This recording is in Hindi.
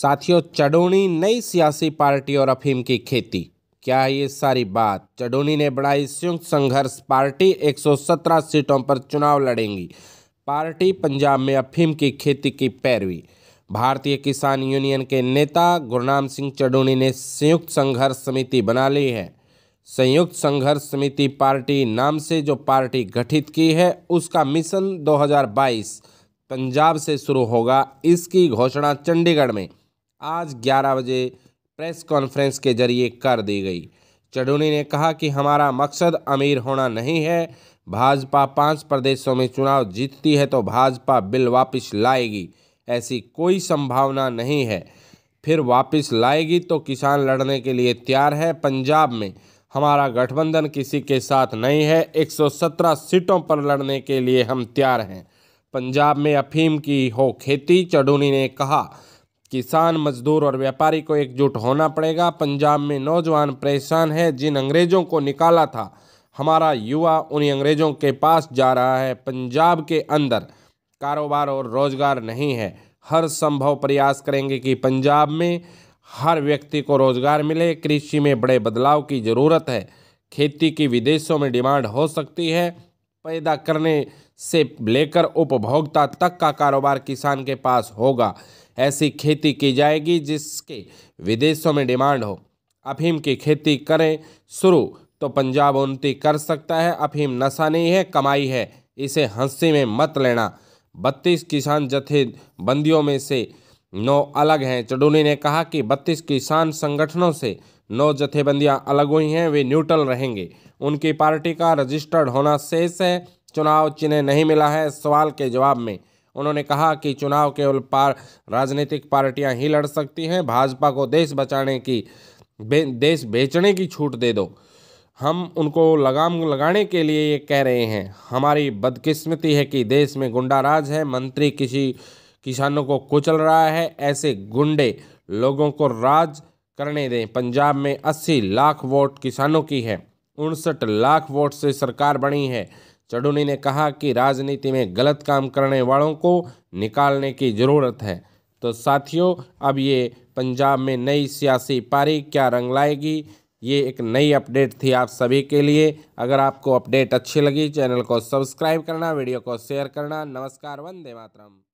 साथियों चडोनी नई सियासी पार्टी और अफीम की खेती क्या है ये सारी बात चडोनी ने बढ़ाई संयुक्त संघर्ष पार्टी 117 सीटों पर चुनाव लड़ेंगी पार्टी पंजाब में अफीम की खेती की पैरवी भारतीय किसान यूनियन के नेता गुरनाम सिंह चडोनी ने संयुक्त संघर्ष समिति बना ली है संयुक्त संघर्ष समिति पार्टी नाम से जो पार्टी गठित की है उसका मिशन 2022 पंजाब से शुरू होगा इसकी घोषणा चंडीगढ़ में आज 11 बजे प्रेस कॉन्फ्रेंस के जरिए कर दी गई चडूनी ने कहा कि हमारा मकसद अमीर होना नहीं है भाजपा पांच प्रदेशों में चुनाव जीतती है तो भाजपा बिल वापस लाएगी ऐसी कोई संभावना नहीं है फिर वापस लाएगी तो किसान लड़ने के लिए तैयार है पंजाब में हमारा गठबंधन किसी के साथ नहीं है 117 सीटों पर लड़ने के लिए हम तैयार हैं पंजाब में अफीम की हो खेती चडूनी ने कहा किसान मजदूर और व्यापारी को एकजुट होना पड़ेगा पंजाब में नौजवान परेशान है जिन अंग्रेज़ों को निकाला था हमारा युवा उन्हीं अंग्रेज़ों के पास जा रहा है पंजाब के अंदर कारोबार और रोज़गार नहीं है हर संभव प्रयास करेंगे कि पंजाब में हर व्यक्ति को रोज़गार मिले कृषि में बड़े बदलाव की ज़रूरत है खेती की विदेशों में डिमांड हो सकती है पैदा करने से लेकर उपभोक्ता तक का कारोबार किसान के पास होगा ऐसी खेती की जाएगी जिसके विदेशों में डिमांड हो अफीम की खेती करें शुरू तो पंजाब उन्नति कर सकता है अफीम नशा नहीं है कमाई है इसे हंसी में मत लेना बत्तीस किसान जथेबंदियों में से नौ अलग हैं चडोली ने कहा कि बत्तीस किसान संगठनों से नौ जथेबंदियां अलग हुई हैं वे न्यूट्रल रहेंगे उनकी पार्टी का रजिस्टर्ड होना शेष है चुनाव चिन्ह नहीं मिला है सवाल के जवाब में उन्होंने कहा कि चुनाव केवल पार राजनीतिक पार्टियां ही लड़ सकती हैं भाजपा को देश बचाने की बे, देश बेचने की छूट दे दो हम उनको लगाम लगाने के लिए ये कह रहे हैं हमारी बदकिस्मती है कि देश में गुंडा राज है मंत्री किसी किसानों को कुचल रहा है ऐसे गुंडे लोगों को राज करने दें पंजाब में 80 लाख वोट किसानों की है उनसठ लाख वोट से सरकार बनी है चडूनी ने कहा कि राजनीति में गलत काम करने वालों को निकालने की ज़रूरत है तो साथियों अब ये पंजाब में नई सियासी पारी क्या रंग लाएगी ये एक नई अपडेट थी आप सभी के लिए अगर आपको अपडेट अच्छी लगी चैनल को सब्सक्राइब करना वीडियो को शेयर करना नमस्कार वंदे मातरम